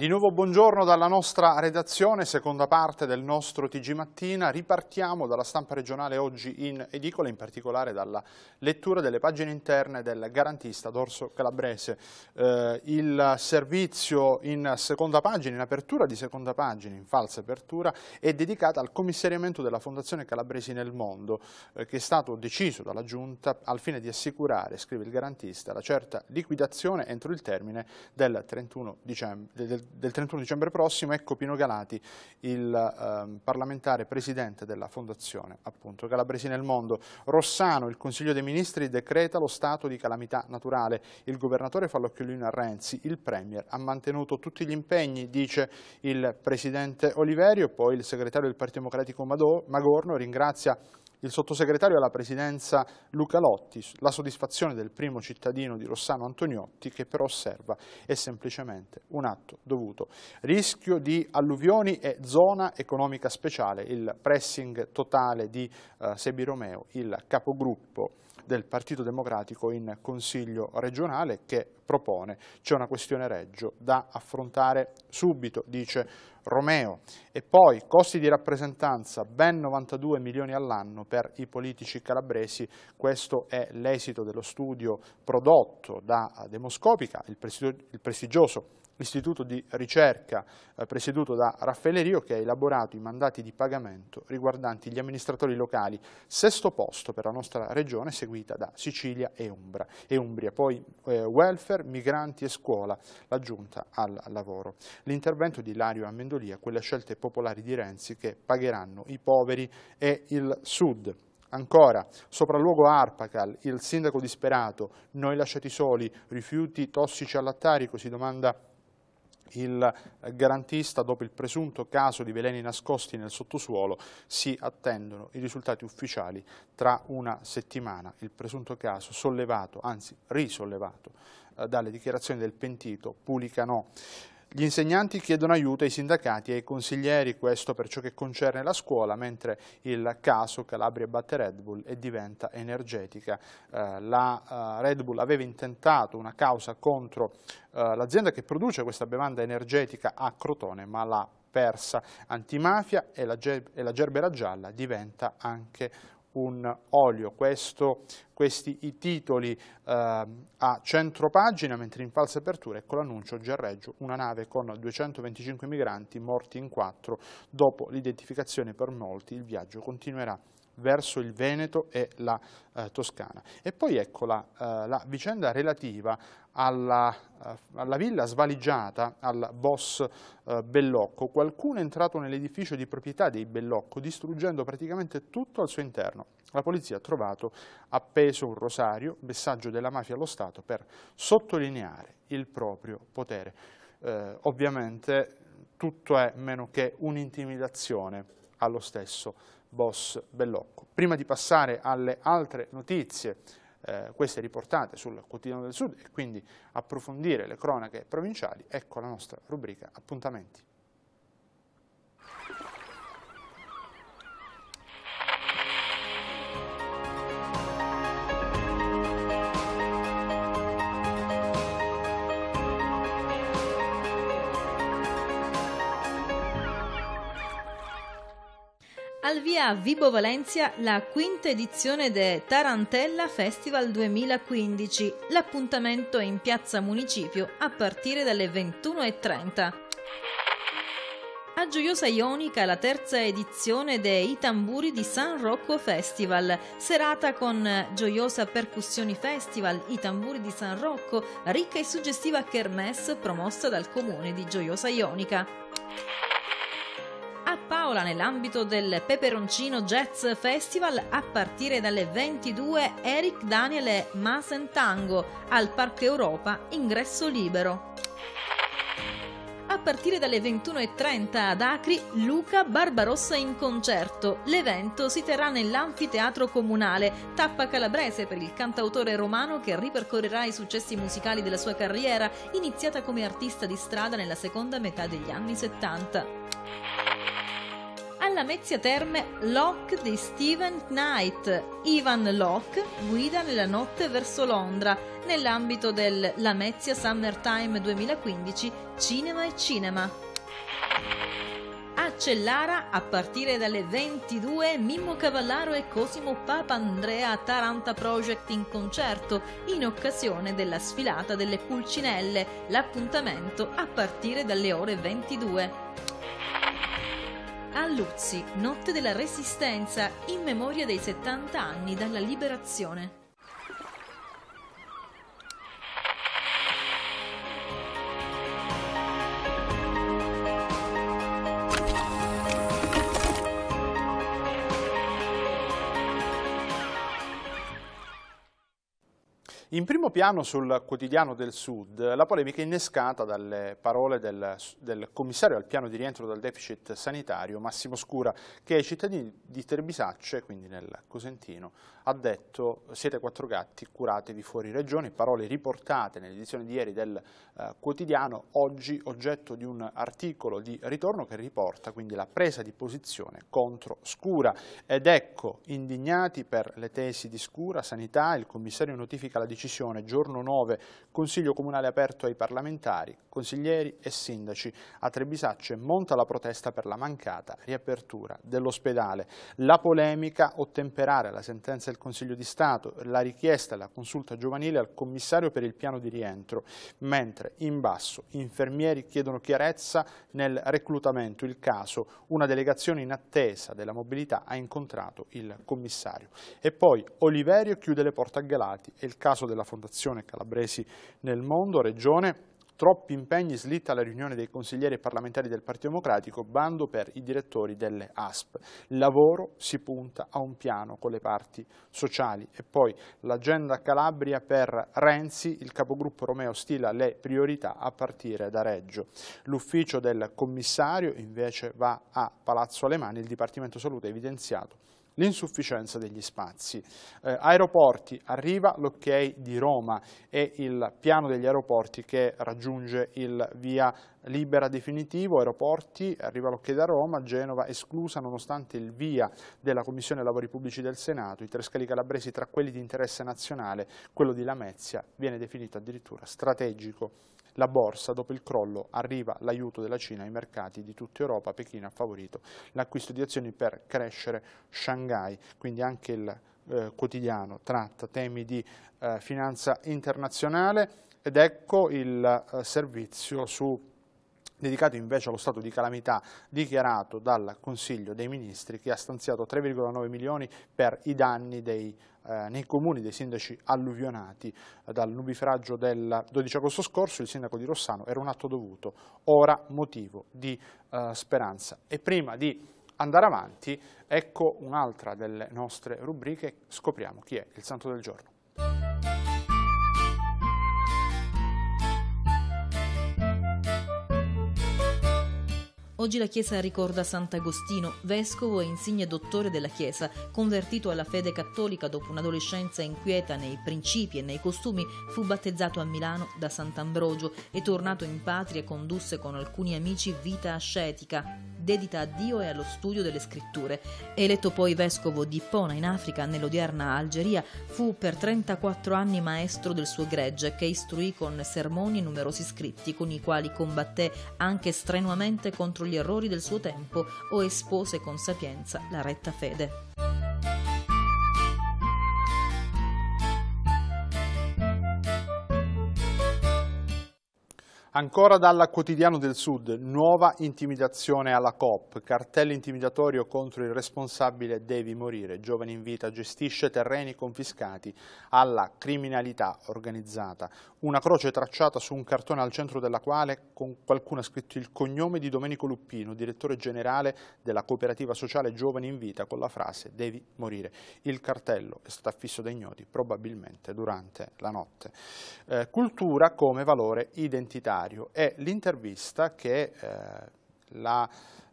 Di nuovo buongiorno dalla nostra redazione, seconda parte del nostro TG Mattina. Ripartiamo dalla stampa regionale oggi in edicola, in particolare dalla lettura delle pagine interne del garantista Dorso Calabrese. Eh, il servizio in seconda pagina, in apertura di seconda pagina, in falsa apertura, è dedicato al commissariamento della Fondazione Calabresi nel mondo, eh, che è stato deciso dalla Giunta al fine di assicurare, scrive il garantista, la certa liquidazione entro il termine del 31 dicembre. Del del 31 dicembre prossimo ecco Pino Galati, il eh, parlamentare presidente della fondazione appunto, Calabresi nel Mondo. Rossano, il Consiglio dei Ministri decreta lo stato di calamità naturale. Il governatore fa l'occhiolino a Renzi, il Premier ha mantenuto tutti gli impegni, dice il presidente Oliverio, poi il segretario del Partito Democratico Magorno ringrazia il sottosegretario alla presidenza Luca Lotti, la soddisfazione del primo cittadino di Rossano Antoniotti che però osserva è semplicemente un atto dovuto. Rischio di alluvioni e zona economica speciale, il pressing totale di eh, Sebi Romeo, il capogruppo del Partito Democratico in Consiglio regionale che propone c'è una questione Reggio da affrontare subito, dice Romeo e poi costi di rappresentanza ben 92 milioni all'anno per i politici calabresi, questo è l'esito dello studio prodotto da Demoscopica, il prestigioso istituto di ricerca eh, presieduto da Raffaele Rio che ha elaborato i mandati di pagamento riguardanti gli amministratori locali, sesto posto per la nostra regione seguita da Sicilia e, Umbra, e Umbria, poi eh, welfare, migranti e scuola, l'aggiunta giunta al lavoro. L'intervento di Lario Amendolia, quelle scelte popolari di Renzi che pagheranno i poveri e il Sud. Ancora, sopralluogo Arpacal, il sindaco disperato, noi lasciati soli, rifiuti tossici all'attari, così domanda il garantista, dopo il presunto caso di veleni nascosti nel sottosuolo, si attendono i risultati ufficiali tra una settimana. Il presunto caso sollevato, anzi risollevato, eh, dalle dichiarazioni del pentito Pulicanò. Gli insegnanti chiedono aiuto ai sindacati e ai consiglieri, questo per ciò che concerne la scuola, mentre il caso Calabria batte Red Bull e diventa energetica. Eh, la eh, Red Bull aveva intentato una causa contro eh, l'azienda che produce questa bevanda energetica a Crotone, ma l'ha persa antimafia e la, e la gerbera gialla diventa anche un olio. Questo, questi i titoli eh, a centro pagina, mentre in falsa apertura ecco l'annuncio Giarreggio, una nave con 225 migranti morti in quattro. Dopo l'identificazione per molti il viaggio continuerà verso il Veneto e la eh, Toscana. E poi ecco la, eh, la vicenda relativa alla, eh, alla, villa svaligiata al boss eh, Bellocco. Qualcuno è entrato nell'edificio di proprietà dei Bellocco distruggendo praticamente tutto al suo interno. La polizia ha trovato appeso un rosario, messaggio della mafia allo Stato per sottolineare il proprio potere. Eh, ovviamente tutto è meno che un'intimidazione allo stesso Boss Bellocco. Prima di passare alle altre notizie, eh, queste riportate sul Quotidiano del Sud e quindi approfondire le cronache provinciali, ecco la nostra rubrica Appuntamenti. Al via Vibo Valencia la quinta edizione de Tarantella Festival 2015. L'appuntamento è in piazza Municipio a partire dalle 21.30. A Gioiosa Ionica la terza edizione dei Tamburi di San Rocco Festival, serata con Gioiosa Percussioni Festival, i Tamburi di San Rocco, ricca e suggestiva kermesse promossa dal comune di Gioiosa Ionica. Paola nell'ambito del Peperoncino Jazz Festival a partire dalle 22 Eric Daniele Masen Tango al Parco Europa, ingresso libero. A partire dalle 21.30 ad Acri, Luca Barbarossa in concerto. L'evento si terrà nell'Anfiteatro Comunale, tappa calabrese per il cantautore romano che ripercorrerà i successi musicali della sua carriera, iniziata come artista di strada nella seconda metà degli anni 70. Lamezia Terme Locke di Stephen Knight. Ivan Locke guida nella notte verso Londra nell'ambito del Lamezia Summertime 2015 Cinema e Cinema. A Cellara, a partire dalle 22, Mimmo Cavallaro e Cosimo Papandrea Taranta Project in concerto in occasione della sfilata delle Pulcinelle, l'appuntamento a partire dalle ore 22. A Luzzi, notte della resistenza in memoria dei 70 anni dalla liberazione. In primo piano sul quotidiano del Sud, la polemica è innescata dalle parole del, del commissario al piano di rientro dal deficit sanitario, Massimo Scura, che ai cittadini di Terbisacce, quindi nel Cosentino, ha detto siete quattro gatti, curatevi fuori regione, parole riportate nell'edizione di ieri del eh, quotidiano, oggi oggetto di un articolo di ritorno che riporta quindi la presa di posizione contro Scura. Ed ecco, indignati per le tesi di Scura, Sanità, il commissario notifica la decisione decisione, giorno 9, Consiglio Comunale aperto ai parlamentari, consiglieri e sindaci. A Trebisacce monta la protesta per la mancata riapertura dell'ospedale. La polemica, ottemperare alla sentenza del Consiglio di Stato, la richiesta della consulta giovanile al commissario per il piano di rientro, mentre in basso infermieri chiedono chiarezza nel reclutamento. Il caso, una delegazione in attesa della mobilità ha incontrato il commissario. E poi Oliverio chiude le porte a Galati e il caso della Fondazione Calabresi nel mondo, Regione, troppi impegni slitta la riunione dei consiglieri parlamentari del Partito Democratico, bando per i direttori delle ASP. Lavoro si punta a un piano con le parti sociali e poi l'agenda Calabria per Renzi, il capogruppo Romeo stila le priorità a partire da Reggio. L'ufficio del commissario invece va a Palazzo Alemani, il Dipartimento Salute è evidenziato l'insufficienza degli spazi. Eh, aeroporti, arriva l'ok di Roma e il piano degli aeroporti che raggiunge il via libera definitivo, aeroporti, arriva l'ok da Roma, Genova esclusa nonostante il via della Commissione Lavori Pubblici del Senato, i tre scali calabresi tra quelli di interesse nazionale, quello di Lamezia viene definito addirittura strategico la borsa, dopo il crollo, arriva l'aiuto della Cina ai mercati di tutta Europa. Pechino ha favorito l'acquisto di azioni per crescere Shanghai, quindi anche il eh, quotidiano tratta temi di eh, finanza internazionale ed ecco il eh, servizio su dedicato invece allo stato di calamità dichiarato dal Consiglio dei Ministri che ha stanziato 3,9 milioni per i danni dei, eh, nei comuni dei sindaci alluvionati eh, dal nubifragio del 12 agosto scorso, il sindaco di Rossano era un atto dovuto, ora motivo di eh, speranza. E prima di andare avanti, ecco un'altra delle nostre rubriche, scopriamo chi è il santo del giorno. Oggi la Chiesa ricorda Sant'Agostino, vescovo e insigne dottore della Chiesa, convertito alla fede cattolica dopo un'adolescenza inquieta nei principi e nei costumi, fu battezzato a Milano da Sant'Ambrogio e tornato in patria condusse con alcuni amici vita ascetica, dedita a Dio e allo studio delle scritture. Eletto poi vescovo di Ippona in Africa, nell'odierna Algeria, fu per 34 anni maestro del suo gregge che istruì con sermoni numerosi scritti con i quali combatté anche strenuamente contro gli gli errori del suo tempo o espose con sapienza la retta fede. Ancora dal quotidiano del Sud, nuova intimidazione alla COP, cartello intimidatorio contro il responsabile devi morire, giovane in vita gestisce terreni confiscati alla criminalità organizzata. Una croce tracciata su un cartone al centro della quale qualcuno ha scritto il cognome di Domenico Luppino, direttore generale della cooperativa sociale Giovani in Vita, con la frase devi morire. Il cartello è stato affisso dai gnoti, probabilmente durante la notte. Eh, cultura come valore identitario diario è l'intervista che eh, la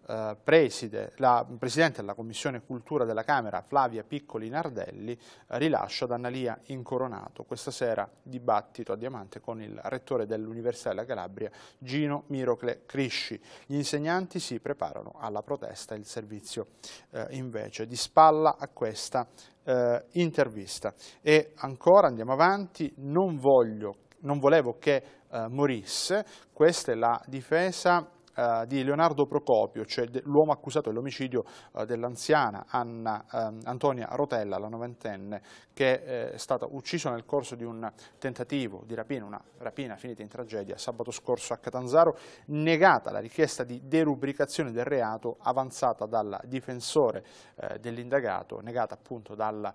eh, preside, la Presidente della Commissione Cultura della Camera, Flavia Piccoli Nardelli, eh, rilascia ad Annalia Incoronato. Questa sera dibattito a Diamante con il Rettore dell'Università della Calabria, Gino Mirocle Crisci. Gli insegnanti si preparano alla protesta, il servizio eh, invece di spalla a questa eh, intervista. E ancora, andiamo avanti, non voglio non volevo che eh, morisse, questa è la difesa eh, di Leonardo Procopio, cioè l'uomo accusato dell'omicidio eh, dell'anziana ehm, Antonia Rotella, la noventenne, che eh, è stata uccisa nel corso di un tentativo di rapina, una rapina finita in tragedia sabato scorso a Catanzaro, negata la richiesta di derubricazione del reato avanzata dal difensore eh, dell'indagato, negata appunto dalla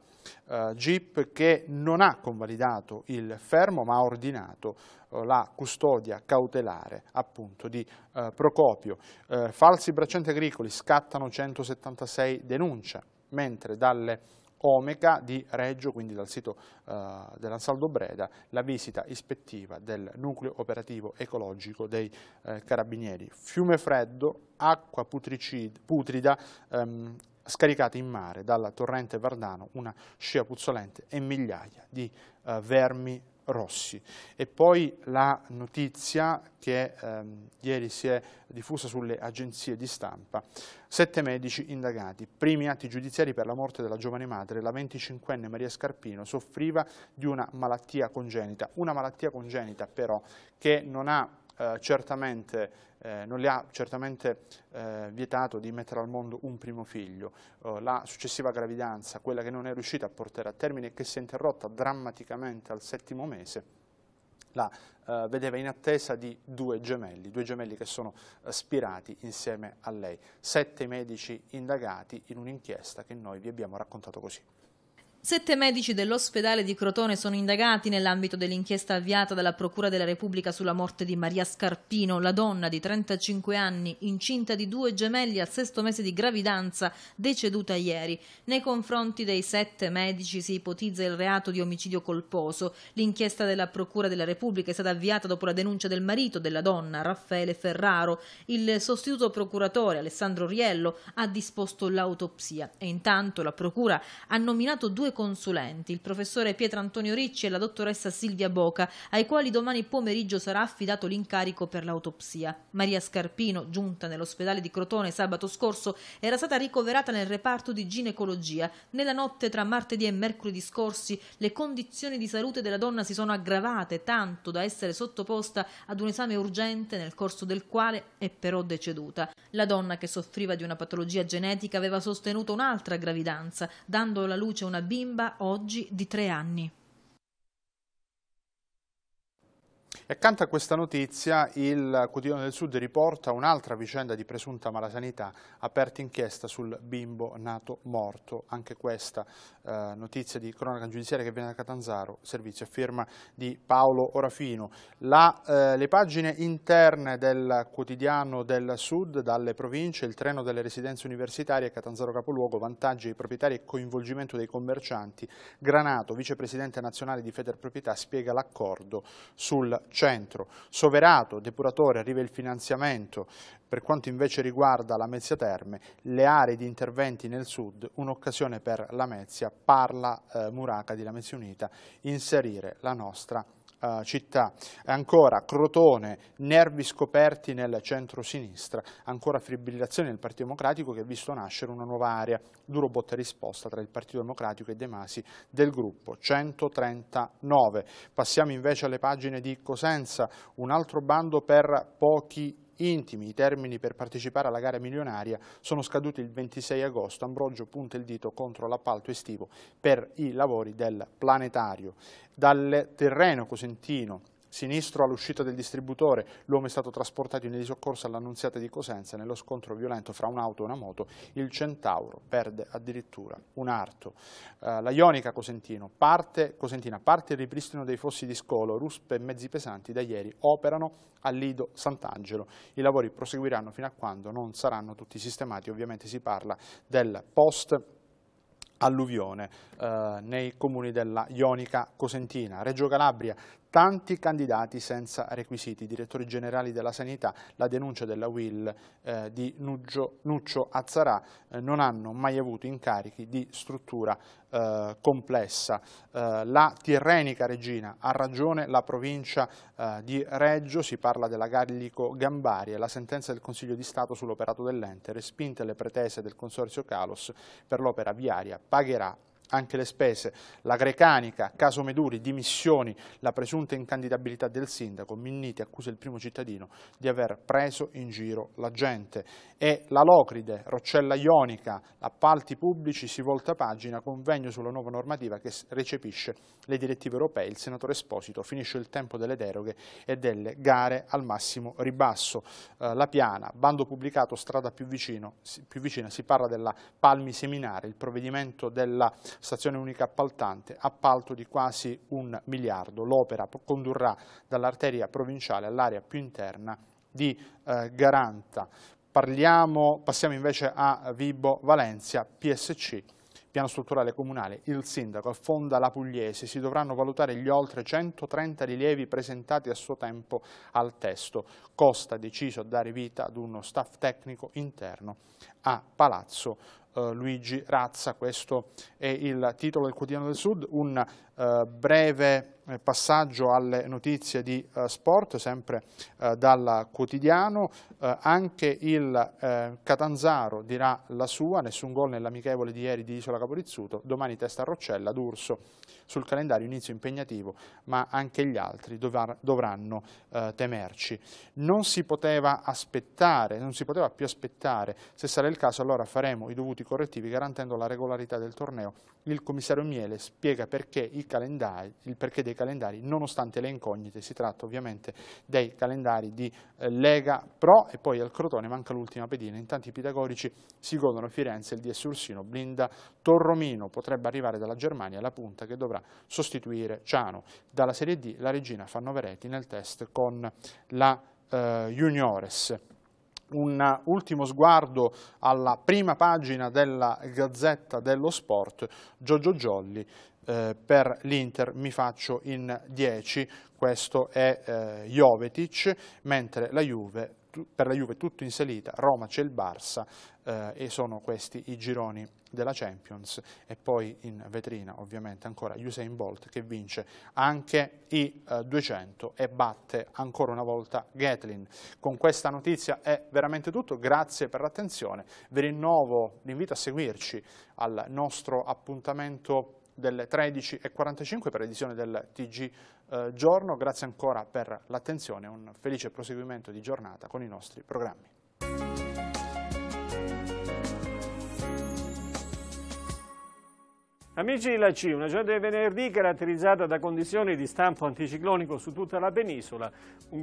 eh, GIP che non ha convalidato il fermo ma ha ordinato Ecco, la custodia cautelare appunto di eh, Procopio. Eh, falsi braccianti agricoli scattano 176 denunce, mentre dalle Omega di Reggio, quindi dal sito eh, dell'Ansaldo Breda, la visita ispettiva del nucleo operativo ecologico dei eh, Carabinieri. Fiume freddo, acqua putrida, ehm, scaricate in mare dalla torrente Vardano una scia puzzolente e migliaia di eh, vermi Rossi. E poi la notizia che ehm, ieri si è diffusa sulle agenzie di stampa, sette medici indagati, primi atti giudiziari per la morte della giovane madre, la 25enne Maria Scarpino soffriva di una malattia congenita, una malattia congenita però che non ha eh, certamente eh, non le ha certamente eh, vietato di mettere al mondo un primo figlio. Eh, la successiva gravidanza, quella che non è riuscita a portare a termine e che si è interrotta drammaticamente al settimo mese, la eh, vedeva in attesa di due gemelli, due gemelli che sono eh, spirati insieme a lei. Sette medici indagati in un'inchiesta che noi vi abbiamo raccontato così. Sette medici dell'ospedale di Crotone sono indagati nell'ambito dell'inchiesta avviata dalla Procura della Repubblica sulla morte di Maria Scarpino, la donna di 35 anni, incinta di due gemelli al sesto mese di gravidanza, deceduta ieri. Nei confronti dei sette medici si ipotizza il reato di omicidio colposo. L'inchiesta della Procura della Repubblica è stata avviata dopo la denuncia del marito della donna, Raffaele Ferraro. Il sostituto procuratore, Alessandro Riello, ha disposto l'autopsia e intanto la Procura ha nominato due consulenti, il professore Pietro Antonio Ricci e la dottoressa Silvia Boca, ai quali domani pomeriggio sarà affidato l'incarico per l'autopsia. Maria Scarpino, giunta nell'ospedale di Crotone sabato scorso, era stata ricoverata nel reparto di ginecologia. Nella notte tra martedì e mercoledì scorsi le condizioni di salute della donna si sono aggravate tanto da essere sottoposta ad un esame urgente nel corso del quale è però deceduta. La donna che soffriva di una patologia genetica aveva sostenuto un'altra gravidanza, dando alla luce una bimba bimba oggi di tre anni. accanto a questa notizia il Quotidiano del Sud riporta un'altra vicenda di presunta malasanità, aperta inchiesta sul bimbo nato morto, anche questa eh, notizia di cronaca giudiziaria che viene da Catanzaro, servizio a firma di Paolo Orafino. La, eh, le pagine interne del Quotidiano del Sud, dalle province, il treno delle residenze universitarie, a Catanzaro Capoluogo, vantaggi ai proprietari e coinvolgimento dei commercianti. Granato, vicepresidente nazionale di Federproprietà, spiega l'accordo sul centro soverato, depuratore, arriva il finanziamento, per quanto invece riguarda la Mezia Terme, le aree di interventi nel sud, un'occasione per la Mezia, parla eh, Muraca di La Mezia Unita, inserire la nostra eh, città. Ancora Crotone, nervi scoperti nel centro-sinistra, ancora fribillazione nel Partito Democratico che ha visto nascere una nuova area, duro botta risposta tra il Partito Democratico e De Masi del gruppo 139. Passiamo invece alle pagine di Cosenza, un altro bando per pochi intimi, i termini per partecipare alla gara milionaria sono scaduti il 26 agosto, Ambrogio punta il dito contro l'appalto estivo per i lavori del planetario. Dal terreno cosentino Sinistro all'uscita del distributore, l'uomo è stato trasportato in soccorso all'annunziata di Cosenza nello scontro violento fra un'auto e una moto, il Centauro perde addirittura un arto. Eh, la Ionica Cosentino, parte, Cosentina, parte il ripristino dei fossi di scolo, ruspe e mezzi pesanti da ieri operano a Lido Sant'Angelo. I lavori proseguiranno fino a quando non saranno tutti sistemati, ovviamente si parla del post alluvione eh, nei comuni della Ionica Cosentina. Reggio Calabria tanti candidati senza requisiti, direttori generali della sanità, la denuncia della Will eh, di Nuggio, Nuccio Azzarà eh, non hanno mai avuto incarichi di struttura eh, complessa. Eh, la Tirrenica Regina ha ragione la provincia eh, di Reggio, si parla della Gallico Gambaria, e la sentenza del Consiglio di Stato sull'operato dell'ente, respinte le pretese del Consorzio Calos per l'opera viaria, pagherà anche le spese, la Grecanica, caso Meduri, dimissioni, la presunta incandidabilità del sindaco, Minniti accusa il primo cittadino di aver preso in giro la gente e la Locride, Roccella Ionica, appalti pubblici, si volta pagina, convegno sulla nuova normativa che recepisce le direttive europee, il senatore Esposito finisce il tempo delle deroghe e delle gare al massimo ribasso, eh, la piana, bando pubblicato strada più, vicino, più vicina, si parla della Palmi Seminare, il provvedimento della stazione unica appaltante, appalto di quasi un miliardo. L'opera condurrà dall'arteria provinciale all'area più interna di eh, Garanta. Parliamo, passiamo invece a Vibo Valencia, PSC, piano strutturale comunale, il sindaco affonda la Pugliese, si dovranno valutare gli oltre 130 rilievi presentati a suo tempo al testo. Costa ha deciso a dare vita ad uno staff tecnico interno a Palazzo eh, Luigi Razza, questo è il titolo del Quotidiano del Sud, un eh, breve eh, passaggio alle notizie di eh, sport, sempre eh, dal quotidiano, eh, anche il Catanzaro dirà la sua, nessun gol nell'amichevole di ieri di Isola Caporizzuto, domani testa a Roccella, D'Urso sul calendario inizio impegnativo, ma anche gli altri dovr dovranno temerci. Non si poteva aspettare, non si poteva più aspettare, se sarà il caso allora faremo i dovuti punti correttivi garantendo la regolarità del torneo, il commissario Miele spiega perché calendari, il perché dei calendari, nonostante le incognite, si tratta ovviamente dei calendari di eh, Lega Pro e poi al Crotone manca l'ultima pedina, intanto i pitagorici si godono Firenze, il DS Ursino, Blinda, Torromino, potrebbe arrivare dalla Germania la punta che dovrà sostituire Ciano. Dalla Serie D la regina Fannoveretti nel test con la eh, Juniores un ultimo sguardo alla prima pagina della Gazzetta dello Sport, Giorgio Giolli, eh, per l'Inter mi faccio in 10, questo è eh, Jovetic, mentre la Juve per la Juve tutto in salita, Roma c'è il Barça eh, e sono questi i gironi della Champions e poi in vetrina ovviamente ancora Usain Bolt che vince anche i eh, 200 e batte ancora una volta Gatlin. Con questa notizia è veramente tutto, grazie per l'attenzione, vi rinnovo l'invito a seguirci al nostro appuntamento delle 13.45 per l'edizione del TG eh, giorno, grazie ancora per l'attenzione un felice proseguimento di giornata con i nostri programmi. Amici di La una giornata di venerdì caratterizzata da condizioni di stampo anticiclonico su tutta la penisola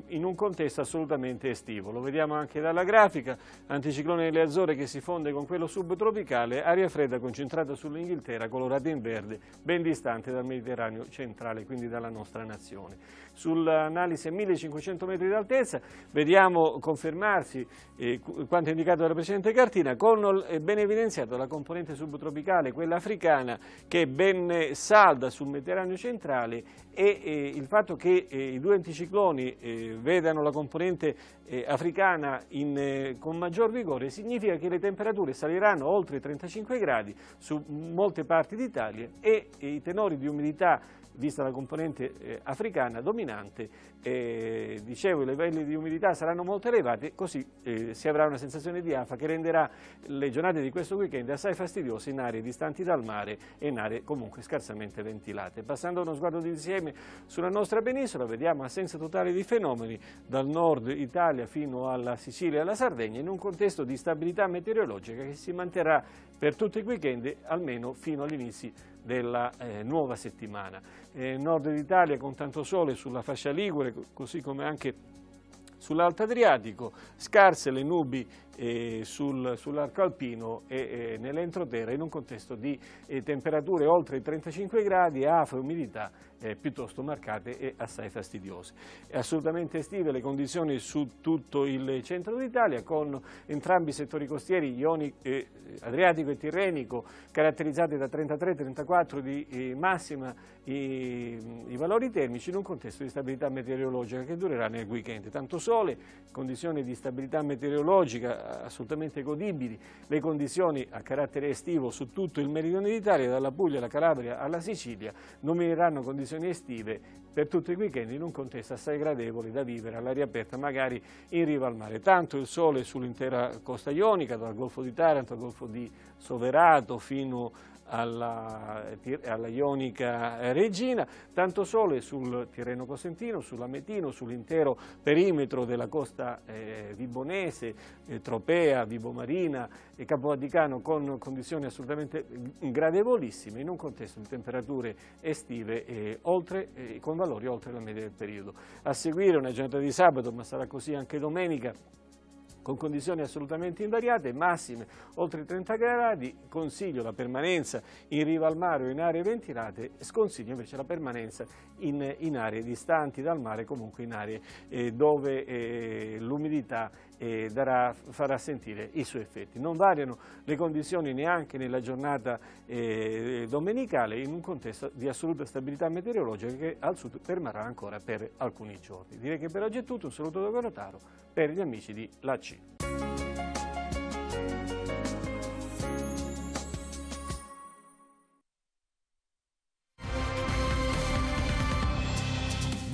in un contesto assolutamente estivo. Lo vediamo anche dalla grafica, anticiclone delle Azzorre che si fonde con quello subtropicale, aria fredda concentrata sull'Inghilterra, colorata in verde, ben distante dal Mediterraneo centrale, quindi dalla nostra nazione. Sull'analisi a 1500 metri d'altezza vediamo confermarsi eh, quanto indicato dalla precedente cartina, con ben evidenziato la componente subtropicale, quella africana, che è ben salda sul Mediterraneo centrale e eh, il fatto che eh, i due anticicloni eh, vedano la componente eh, africana in, eh, con maggior vigore significa che le temperature saliranno oltre i 35 gradi su molte parti d'Italia e i tenori di umidità vista la componente eh, africana dominante, eh, dicevo i livelli di umidità saranno molto elevati, così eh, si avrà una sensazione di afa che renderà le giornate di questo weekend assai fastidiose in aree distanti dal mare e in aree comunque scarsamente ventilate. Passando uno sguardo d'insieme sulla nostra penisola, vediamo assenza totale di fenomeni dal nord Italia fino alla Sicilia e alla Sardegna in un contesto di stabilità meteorologica che si manterrà per tutto il weekend, almeno fino all'inizio della eh, nuova settimana. Eh, nord d'Italia con tanto sole sulla fascia Ligure, così come anche sull'Alto Adriatico, scarse le nubi eh, sul, sull'arco alpino e eh, nell'entroterra in un contesto di eh, temperature oltre i 35 gradi e afro umidità eh, piuttosto marcate e assai fastidiose. È assolutamente estive le condizioni su tutto il centro d'Italia con entrambi i settori costieri, ioni, eh, Adriatico e Tirrenico, caratterizzati da 33-34 di eh, massima i, i valori termici in un contesto di stabilità meteorologica che durerà nel weekend. Tanto sole, condizioni di stabilità meteorologica assolutamente godibili le condizioni a carattere estivo su tutto il meridione d'Italia, dalla Puglia alla Calabria alla Sicilia, nomineranno condizioni estive per tutto il weekend in un contesto assai gradevole da vivere all'aria aperta, magari in riva al mare. Tanto il sole sull'intera costa ionica, dal Golfo di Taranto al Golfo di Soverato fino alla, alla Ionica Regina, tanto sole sul Tirreno Cosentino, sull'Ametino, sull'intero perimetro della costa eh, vibonese, eh, Tropea, Vibomarina e Capovadicano con condizioni assolutamente gradevolissime in un contesto di temperature estive eh, oltre, eh, con valori oltre la media del periodo. A seguire una giornata di sabato, ma sarà così anche domenica, con condizioni assolutamente invariate, massime oltre 30 gradi, consiglio la permanenza in riva al mare o in aree ventilate, sconsiglio invece la permanenza in, in aree distanti dal mare, comunque in aree eh, dove eh, l'umidità e darà, farà sentire i suoi effetti. Non variano le condizioni neanche nella giornata eh, domenicale in un contesto di assoluta stabilità meteorologica che al sud permarrà ancora per alcuni giorni. Direi che per oggi è tutto, un saluto da Corotaro per gli amici di La C.